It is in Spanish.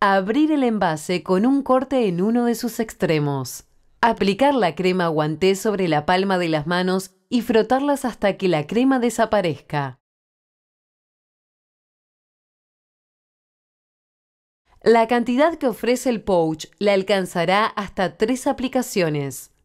Abrir el envase con un corte en uno de sus extremos. Aplicar la crema guanté sobre la palma de las manos y frotarlas hasta que la crema desaparezca. La cantidad que ofrece el pouch la alcanzará hasta tres aplicaciones.